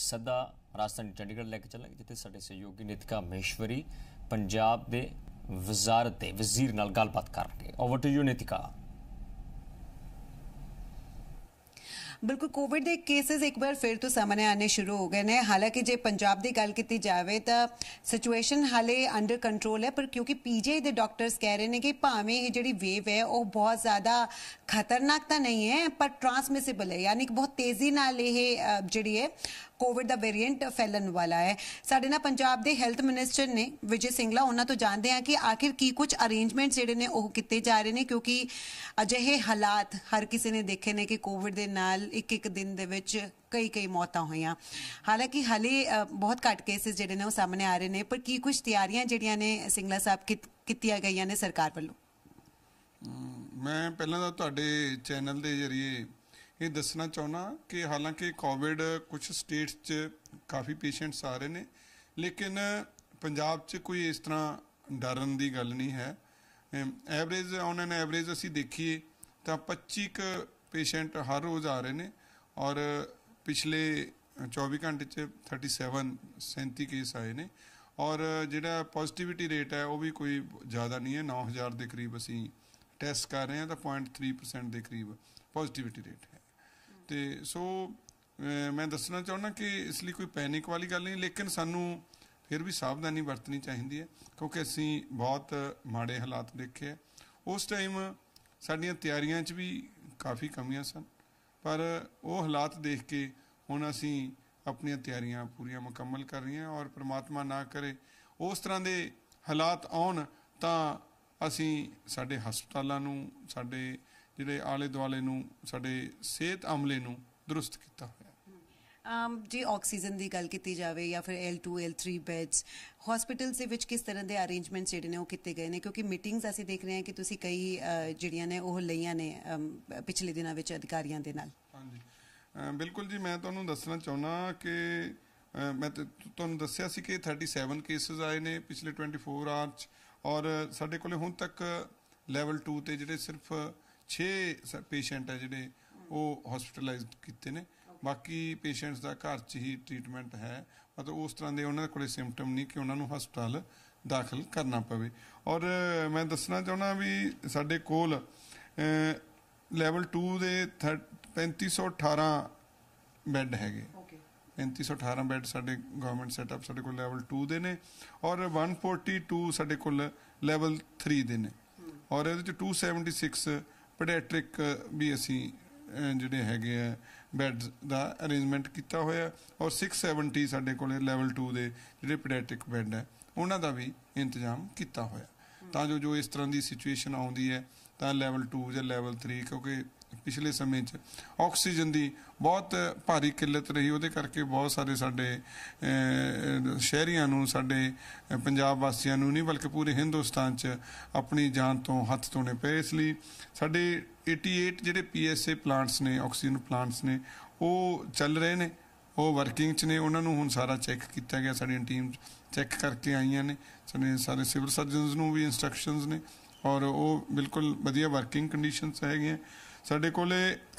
ਸਦਾ ਰਾਜਧਾਨੀ ਚੰਡੀਗੜ੍ਹ ਲੈ ਕੇ ਚੱਲਾਂਗੇ ਜਿੱਥੇ ਸਾਡੇ ਸਹਿਯੋਗੀ ਨਿਤਿਕਾ ਮਹੇਸ਼ਵਰੀ ਪੰਜਾਬ ਦੇ ਵਜ਼ਾਰਤ ਦੇ ਵਜ਼ੀਰ ਨਾਲ ਗੱਲਬਾਤ ਕਰਨਗੇ ਓਵਰ ਟੂ ਯੂ ਨਿਤਿਕਾ ਬਿਲਕੁਲ ਕੋਵਿਡ ਦੇ ਕੇਸਸ ਇੱਕ ਵਾਰ ਫਿਰ ਤੋਂ ਸਾਹਮਣੇ ਆਨੇ ਸ਼ੁਰੂ ਹੋ ਗਏ ਨੇ ਹਾਲਾਂਕਿ ਜੇ ਪੰਜਾਬ ਦੀ ਗੱਲ ਕੀਤੀ ਜਾਵੇ ਤਾਂ ਸਿਚੁਏਸ਼ਨ ਹਾਲੇ ਅੰਡਰ ਕੰਟਰੋਲ ਹੈ ਪਰ ਕਿਉਂਕਿ ਪੀਜੀਆਈ ਦੇ ਡਾਕਟਰਸ ਕਹਿ ਰਹੇ ਨੇ ਕਿ ਭਾਵੇਂ ਇਹ ਜਿਹੜੀ ਵੇਵ ਹੈ ਉਹ ਬਹੁਤ ਜ਼ਿਆਦਾ ਖਤਰਨਾਕ ਤਾਂ ਨਹੀਂ ਹੈ ਪਰ ਟ੍ਰਾਂਸਮਿਸਿਬਲ ਹੈ ਯਾਨੀ ਕਿ ਬਹੁਤ ਤੇਜ਼ੀ ਨਾਲ ਇਹ ਜਿਹੜੀ ਹੈ ਕੋਵਿਡ ਦਾ ਵੇਰੀਐਂਟ ਫੈਲਣ ਵਾਲਾ ਹੈ ਸਾਡੇ ਨਾਲ ਪੰਜਾਬ ਦੇ ਹੈਲਥ ਮਿਨਿਸਟਰ ਨੇ ਵਿਜੇ ਸਿੰਘਲਾ ਉਹਨਾਂ ਤੋਂ ਜਾਣਦੇ ਆ ਕਿ ਆਖਿਰ ਕੀ ਕੁਝ ਅਰੇਂਜਮੈਂਟਸ ਜਿਹੜੇ ਨੇ ਉਹ ਕਿਤੇ ਜਾ ਰਹੇ ਨੇ ਕਿਉਂਕਿ ਅਜਿਹੇ ਹਾਲਾਤ ਹਰ ਕਿਸੇ ਨੇ ਦੇਖੇ ਨੇ ਕਿ ਕੋਵਿਡ ਦੇ ਨਾਲ ਇੱਕ ਇੱਕ ਦਿਨ ਦੇ ਵਿੱਚ ਕਈ ਕਈ ਮੌਤਾਂ ਹੋਈਆਂ ਹਾਲਾਂਕਿ ਹਲੇ ਬਹੁਤ ਘੱਟ ਕੇਸਿਸ ਜਿਹੜੇ ਨੇ ਉਹ ਸਾਹਮਣੇ ਆ ਰਹੇ ਨੇ ਪਰ ਕੀ ਕੁਝ ਤਿਆਰੀਆਂ ਜਿਹੜੀਆਂ ਨੇ ਸਿੰਘਲਾ ਸਾਹਿਬ ਕੀਤੀਆਂ ਗਈਆਂ ਨੇ ਸਰਕਾਰ ਵੱਲੋਂ ਮੈਂ ਪਹਿਲਾਂ ਤਾਂ ਤੁਹਾਡੇ ਚੈਨਲ ਦੇ ਜਰੀਏ ਇਹ ਦੱਸਣਾ ਚਾਹੁੰਦਾ ਕਿ ਹਾਲਾਂਕਿ ਕੋਵਿਡ ਕੁਝ ਸਟੇਟਸ 'ਚ ਕਾਫੀ ਪੇਸ਼ੈਂਟਸ ਆ ਰਹੇ ਨੇ ਲੇਕਿਨ ਪੰਜਾਬ 'ਚ ਕੋਈ ਇਸ ਤਰ੍ਹਾਂ ਡਰਨ ਦੀ ਗੱਲ ਨਹੀਂ ਹੈ ਐਵਰੇਜ ਔਨ ਐਨ ਐਵਰੇਜ ਅਸੀਂ ਦੇਖੀਏ ਤਾਂ 25 ਕ ਪੇਸ਼ੈਂਟ ਹਰ ਰੋਜ਼ ਆ ਰਹੇ ਨੇ ਔਰ ਪਿਛਲੇ 24 ਘੰਟੇ 'ਚ 37 37 ਕੇਸ ਆਏ ਨੇ ਔਰ ਜਿਹੜਾ ਪੋਜ਼ਿਟਿਵਿਟੀ ਰੇਟ ਹੈ ਉਹ ਵੀ ਕੋਈ ਜ਼ਿਆਦਾ ਨਹੀਂ ਹੈ 9000 ਦੇ ਕਰੀਬ ਅਸੀਂ ਟੈਸਟ ਕਰ ਰਹੇ ਹਾਂ ਤਾਂ 0.3% ਦੇ ਕਰੀਬ ਪੋਜ਼ਿਟਿਵਿਟੀ ਰੇਟ ਹੈ ਤੇ ਸੋ ਮੈਂ ਦੱਸਣਾ ਚਾਹੁੰਦਾ ਕਿ ਇਸ ਲਈ ਕੋਈ ਪੈਨਿਕ ਵਾਲੀ ਗੱਲ ਨਹੀਂ ਲੇਕਿਨ ਸਾਨੂੰ ਫਿਰ ਵੀ ਸਾਵਧਾਨੀ ਵਰਤਣੀ ਚਾਹੀਦੀ ਹੈ ਕਿਉਂਕਿ ਅਸੀਂ ਬਹੁਤ ਮਾੜੇ ਹਾਲਾਤ ਦੇਖੇ ਉਸ ਟਾਈਮ ਸਾਡੀਆਂ ਤਿਆਰੀਆਂ 'ਚ ਵੀ ਕਾਫੀ ਕਮੀਆਂ ਸਨ ਪਰ ਉਹ ਹਾਲਾਤ ਦੇਖ ਕੇ ਹੁਣ ਅਸੀਂ ਆਪਣੀਆਂ ਤਿਆਰੀਆਂ ਪੂਰੀਆਂ ਮੁਕੰਮਲ ਕਰ ਰਹੀਆਂ ਔਰ ਪ੍ਰਮਾਤਮਾ ਨਾ ਕਰੇ ਉਸ ਤਰ੍ਹਾਂ ਦੇ ਹਾਲਾਤ ਆਉਣ ਤਾਂ ਅਸੀਂ ਸਾਡੇ ਹਸਪਤਾਲਾਂ ਨੂੰ ਸਾਡੇ ਜਿਹੜੇ ਆਲੇ ਦੁਆਲੇ ਨੂੰ ਸਾਡੇ ਸਿਹਤ ਅਮਲੇ ਨੂੰ ਦਰੁਸਤ ਕੀਤਾ ਹੋਇਆ ਜੀ ਆਕਸੀਜਨ ਦੀ ਗੱਲ ਕੀਤੀ ਜਾਵੇ ਜਾਂ ਫਿਰ L2 L3 ਬੈਡਸ ਹਸਪੀਟਲ ਦੇ ਵਿੱਚ ਕਿਸ ਤਰ੍ਹਾਂ ਦੇ ਅਰੇਂਜਮੈਂਟਸ ਜਿਹੜੇ ਨੇ ਉਹ ਕੀਤੇ ਗਏ ਨੇ ਕਿਉਂਕਿ ਮੀਟਿੰਗਸ ਅਸੀਂ ਦੇਖ ਰਹੇ ਹਾਂ ਕਿ ਤੁਸੀਂ ਕਈ ਜਿਹੜੀਆਂ ਨੇ ਉਹ ਲਈਆਂ ਨੇ ਪਿਛਲੇ ਦਿਨਾਂ ਵਿੱਚ ਅਧਿਕਾਰੀਆਂ ਦੇ ਨਾਲ ਹਾਂਜੀ ਬਿਲਕੁਲ ਜੀ ਮੈਂ ਤੁਹਾਨੂੰ ਦੱਸਣਾ ਚਾਹੁੰਦਾ ਕਿ ਮੈਂ ਤੁਹਾਨੂੰ ਦੱਸਿਆ ਸੀ ਕਿ 37 ਕੇਸਸ ਆਏ ਨੇ ਪਿਛਲੇ 24 ਆਰਚ ਔਰ ਸਾਡੇ ਕੋਲੇ ਹੁਣ ਤੱਕ ਲੈਵਲ 2 ਤੇ ਜਿਹੜੇ ਸਿਰਫ 6 ਸਰ ਪੇਸ਼ੈਂਟ ਆ ਜਿਹੜੇ ਉਹ ਹਸਪੀਟਲਾਈਜ਼ਡ ਕੀਤੇ ਨੇ ਬਾਕੀ ਪੇਸ਼ੈਂਟਸ ਦਾ ਘਰ 'ਚ ਹੀ ਟ੍ਰੀਟਮੈਂਟ ਹੈ ਮਤਲਬ ਉਸ ਤਰ੍ਹਾਂ ਦੇ ਉਹਨਾਂ ਦੇ ਕੋਲੇ ਸਿੰਪਟਮ ਨਹੀਂ ਕਿ ਉਹਨਾਂ ਨੂੰ ਹਸਪਤਾਲ ਦਾਖਲ ਕਰਨਾ ਪਵੇ ਔਰ ਮੈਂ ਦੱਸਣਾ ਚਾਹੁੰਦਾ ਵੀ ਸਾਡੇ ਕੋਲ ਲੈਵਲ 2 ਦੇ 3518 ਬੈੱਡ ਹੈਗੇ 3518 ਬੈੱਡ ਸਾਡੇ ਗਵਰਨਮੈਂਟ ਸੈਟਅਪ ਸਾਡੇ ਕੋਲ ਲੈਵਲ 2 ਦੇ ਨੇ ਔਰ 142 ਸਾਡੇ ਕੋਲ ਲੈਵਲ 3 ਦੇ ਨੇ ਔਰ ਇਹਦੇ ਚ 276 ਪੈਡੀਆਟ੍ਰਿਕ ਵੀ ਅਸੀਂ ਜਿਹੜੇ ਹੈਗੇ ਆ ਬੈਡ ਦਾ ਅਰੇਂਜਮੈਂਟ ਕੀਤਾ ਹੋਇਆ ਔਰ 670 ਸਾਡੇ ਕੋਲੇ ਲੈਵਲ 2 ਦੇ ਜਿਹੜੇ ਪੈਡੀਆਟ੍ਰਿਕ ਬੈਡ ਹੈ ਉਹਨਾਂ ਦਾ ਵੀ ਇੰਤਜ਼ਾਮ ਕੀਤਾ ਹੋਇਆ ਤਾਂ ਜੋ ਜੋ ਇਸ ਤਰ੍ਹਾਂ ਦੀ ਸਿਚੁਏਸ਼ਨ ਆਉਂਦੀ ਹੈ ਤਾਂ ਲੈਵਲ 2 ਜਾਂ ਲੈਵਲ 3 ਕਿਉਂਕਿ ਪਿਛਲੇ ਸਮੇਂ 'ਚ ਆਕਸੀਜਨ ਦੀ ਬਹੁਤ ਭਾਰੀ ਕਿੱਲਤ ਰਹੀ ਉਹਦੇ ਕਰਕੇ ਬਹੁਤ ਸਾਰੇ ਸਾਡੇ ਸ਼ਹਿਰੀਆਂ ਨੂੰ ਸਾਡੇ ਪੰਜਾਬ ਵਾਸੀਆਂ ਨੂੰ ਨਹੀਂ ਬਲਕਿ ਪੂਰੇ ਹਿੰਦੁਸਤਾਨ 'ਚ ਆਪਣੀ ਜਾਨ ਤੋਂ ਹੱਥ ਧੋਣੇ ਪਏ ਇਸ ਲਈ ਸਾਡੇ 88 ਜਿਹੜੇ ਪੀਐਸਏ ਪਲਾਂਟਸ ਨੇ ਆਕਸੀਜਨ ਪਲਾਂਟਸ ਨੇ ਉਹ ਚੱਲ ਰਹੇ ਨੇ ਉਹ ਵਰਕਿੰਗ 'ਚ ਨੇ ਉਹਨਾਂ ਨੂੰ ਹੁਣ ਸਾਰਾ ਚੈੱਕ ਕੀਤਾ ਗਿਆ ਸਾਡੀਆਂ ਟੀਮ ਚੈੱਕ ਕਰਕੇ ਆਈਆਂ ਨੇ ਸਾਡੇ ਸਾਰੇ ਸਿਵਲ ਸਰਜਨਸ ਨੂੰ ਵੀ ਇਨਸਟਰਕਸ਼ਨਸ ਨੇ ਔਰ ਉਹ ਬਿਲਕੁਲ ਵਧੀਆ ਵਰਕਿੰਗ ਕੰਡੀਸ਼ਨਸ ਹੈਗੀਆਂ ਸਾਡੇ ਕੋਲੇ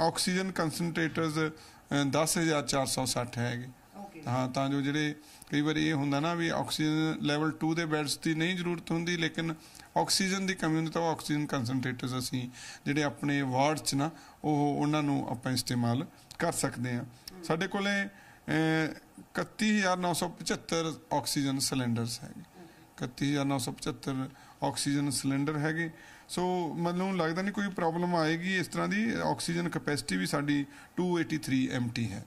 ਆਕਸੀਜਨ ਕਨਸੈਂਟਰੇਟਰਸ 10460 ਹੈਗੇ ਹਾਂ ਤਾਂ ਜੋ ਜਿਹੜੇ ਕਈ ਵਾਰੀ ਇਹ ਹੁੰਦਾ ਨਾ ਵੀ ਆਕਸੀਜਨ ਲੈਵਲ 2 ਦੇ ਬੈਡਸ ਦੀ ਨਹੀਂ ਜ਼ਰੂਰਤ ਹੁੰਦੀ ਲੇਕਿਨ ਆਕਸੀਜਨ ਦੀ ਕਮੀ ਹੁੰਦੀ ਤਾਂ ਆਕਸੀਜਨ ਕਨਸੈਂਟਰੇਟਰਸ ਅਸੀਂ ਜਿਹੜੇ ਆਪਣੇ ਵਾਰਡਸ 'ਚ ਨਾ ਉਹ ਉਹਨਾਂ ਨੂੰ ਆਪਾਂ ਇਸਤੇਮਾਲ ਕਰ ਸਕਦੇ ਆ ਸਾਡੇ ਕੋਲੇ 31975 ਆਕਸੀਜਨ ਸਿਲੰਡਰਸ ਹੈਗੇ 31975 ਆਕਸੀਜਨ ਸਿਲੰਡਰ ਹੈਗੇ ਸੋ ਮੈਨੂੰ ਲੱਗਦਾ ਨਹੀਂ ਕੋਈ ਪ੍ਰੋਬਲਮ ਆਏਗੀ ਇਸ ਤਰ੍ਹਾਂ ਦੀ ਆਕਸੀਜਨ ਕੈਪੈਸਿਟੀ ਵੀ ਸਾਡੀ 283 ਐਮਟੀ ਹੈ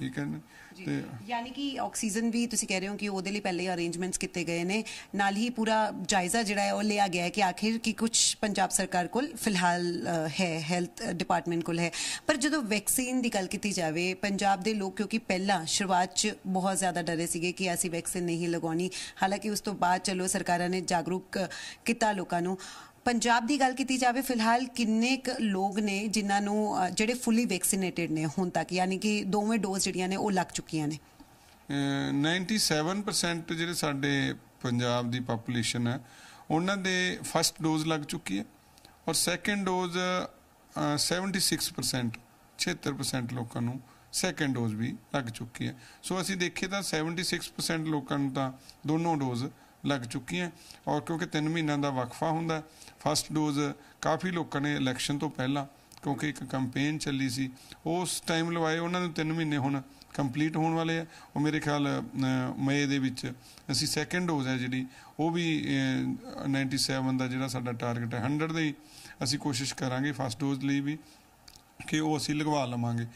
ਠੀਕ ਹੈ ਨਾ ਤੇ ਯਾਨੀ ਕਿ ਆਕਸੀਜਨ ਵੀ ਤੁਸੀਂ ਕਹਿ ਰਹੇ ਹੋ ਕਿ ਉਹਦੇ ਲਈ ਪਹਿਲੇ ਅਰੇਂਜਮੈਂਟਸ ਕੀਤੇ ਗਏ ਨੇ ਨਾਲ ਹੀ ਪੂਰਾ ਜਾਇਜ਼ਾ ਜਿਹੜਾ ਹੈ ਉਹ ਲਿਆ ਗਿਆ ਹੈ ਕਿ ਆਖਿਰ ਕੀ ਕੁਝ ਪੰਜਾਬ ਸਰਕਾਰ ਕੋਲ ਫਿਲਹਾਲ ਹੈ ਹੈਲਥ ਡਿਪਾਰਟਮੈਂਟ ਕੋਲ ਹੈ ਪਰ ਜਦੋਂ ਵੈਕਸੀਨ ਦੀ ਗੱਲ ਕੀਤੀ ਜਾਵੇ ਪੰਜਾਬ ਦੇ ਲੋਕ ਕਿਉਂਕਿ ਪਹਿਲਾਂ ਸ਼ੁਰੂਆਤ 'ਚ ਬਹੁਤ ਜ਼ਿਆਦਾ ਡਰੇ ਸੀਗੇ ਕਿ ਅਸੀਂ ਵੈਕਸੀਨ ਨਹੀਂ ਲਗਾਉਣੀ ਹਾਲਾਂਕਿ ਉਸ ਤੋਂ ਬਾਅਦ ਚਲੋ ਸਰਕਾਰਾਂ ਨੇ ਜਾਗਰੂਕ ਕੀਤਾ ਲੋਕਾਂ ਨੂੰ ਪੰਜਾਬ ਦੀ ਗੱਲ ਕੀਤੀ ਜਾਵੇ ਫਿਲਹਾਲ ਕਿੰਨੇ ਕ ਲੋਕ ਨੇ ਜਿਨ੍ਹਾਂ ਨੂੰ ਜਿਹੜੇ ਫੁੱਲੀ ਵੈਕਸੀਨੇਟਡ ਨੇ ਹੁਣ ਤੱਕ ਯਾਨੀ ਕਿ ਦੋਵੇਂ ਡੋਜ਼ ਜਿਹੜੀਆਂ ਨੇ ਉਹ ਲੱਗ ਚੁੱਕੀਆਂ ਨੇ 97% ਜਿਹੜੇ ਸਾਡੇ ਪੰਜਾਬ ਦੀ ਪੋਪੂਲੇਸ਼ਨ ਹੈ ਉਹਨਾਂ ਦੇ ਫਰਸਟ ਡੋਜ਼ ਲੱਗ ਚੁੱਕੀ ਹੈ ਔਰ ਸੈਕੰਡ ਡੋਜ਼ 76% 76% ਲੋਕਾਂ ਨੂੰ ਸੈਕੰਡ ਡੋਜ਼ ਵੀ ਲੱਗ ਚੁੱਕੀ ਹੈ ਸੋ ਅਸੀਂ ਦੇਖੇ ਤਾਂ 76% ਲੋਕਾਂ ਨੂੰ ਤਾਂ ਦੋਨੋਂ ਡੋਜ਼ ਲੱਗ ਚੁੱਕੀਆਂ ਔਰ ਕਿਉਂਕਿ 3 ਮਹੀਨਿਆਂ ਦਾ ਵਕਫਾ ਹੁੰਦਾ ਫਸਟ ਡੋਜ਼ ਕਾਫੀ ਲੋਕਾਂ ਨੇ ਇਲੈਕਸ਼ਨ ਤੋਂ ਪਹਿਲਾਂ ਕਿਉਂਕਿ ਇੱਕ ਕੈਂਪੇਨ ਚੱਲੀ ਸੀ ਉਸ ਟਾਈਮ ਲਵਾਏ ਉਹਨਾਂ ਨੂੰ 3 ਮਹੀਨੇ ਹੁਣ ਕੰਪਲੀਟ ਹੋਣ ਵਾਲੇ ਆ ਉਹ ਮੇਰੇ ਖਿਆਲ ਮਈ ਦੇ ਵਿੱਚ ਅਸੀਂ ਸੈਕੰਡ ਡੋਜ਼ ਹੈ ਜਿਹੜੀ ਉਹ ਵੀ 97 ਦਾ ਜਿਹੜਾ ਸਾਡਾ ਟਾਰਗੇਟ ਹੈ 100 ਦੇ ਅਸੀਂ ਕੋਸ਼ਿਸ਼ ਕਰਾਂਗੇ ਫਸਟ ਡੋਜ਼ ਲਈ ਵੀ ਕਿ ਉਹ ਅਸੀਂ ਲਗਵਾ ਲਵਾਂਗੇ